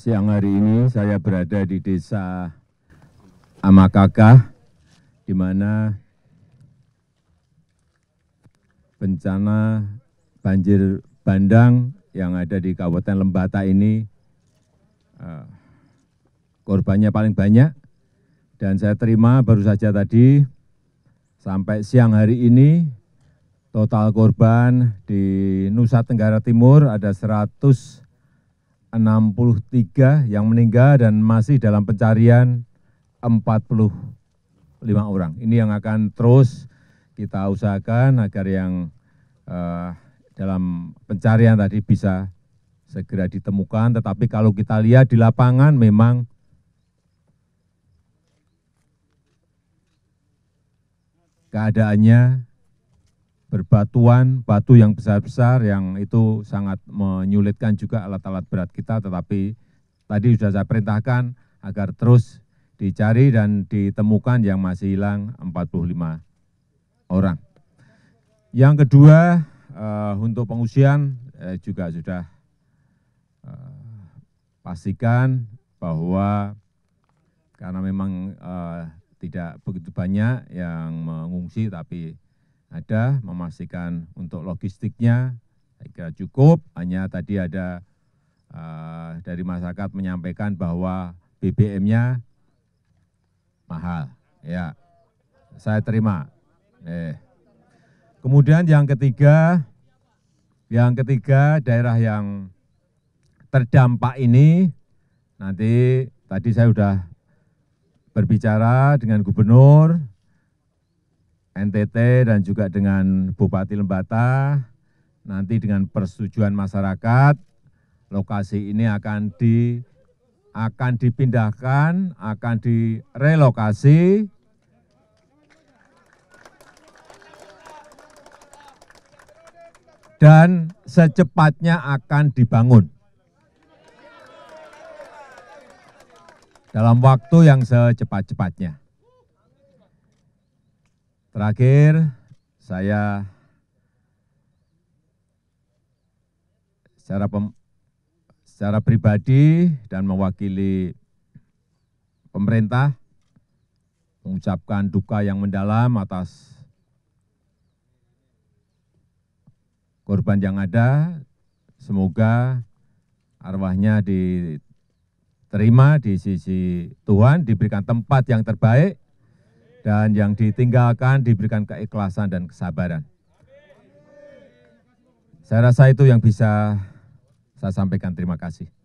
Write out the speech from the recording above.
Siang hari ini saya berada di desa Amakakah, di mana bencana banjir bandang yang ada di Kabupaten Lembata ini eh, korbannya paling banyak. Dan saya terima baru saja tadi, sampai siang hari ini, total korban di Nusa Tenggara Timur ada 100 63 yang meninggal dan masih dalam pencarian 45 orang. Ini yang akan terus kita usahakan agar yang eh, dalam pencarian tadi bisa segera ditemukan. Tetapi kalau kita lihat di lapangan memang keadaannya berbatuan, batu yang besar-besar yang itu sangat menyulitkan juga alat-alat berat kita, tetapi tadi sudah saya perintahkan agar terus dicari dan ditemukan yang masih hilang 45 orang. Yang kedua, uh, untuk pengungsian eh, juga sudah uh, pastikan bahwa karena memang uh, tidak begitu banyak yang mengungsi, tapi ada memastikan untuk logistiknya saya kira cukup hanya tadi ada eh, dari masyarakat menyampaikan bahwa BBM-nya mahal ya saya terima eh. kemudian yang ketiga yang ketiga daerah yang terdampak ini nanti tadi saya sudah berbicara dengan gubernur ntt dan juga dengan bupati lembata nanti dengan persetujuan masyarakat lokasi ini akan di akan dipindahkan, akan direlokasi dan secepatnya akan dibangun. Dalam waktu yang secepat-cepatnya. Terakhir, saya secara pem, secara pribadi dan mewakili pemerintah mengucapkan duka yang mendalam atas korban yang ada. Semoga arwahnya diterima di sisi Tuhan, diberikan tempat yang terbaik dan yang ditinggalkan diberikan keikhlasan dan kesabaran. Saya rasa itu yang bisa saya sampaikan. Terima kasih.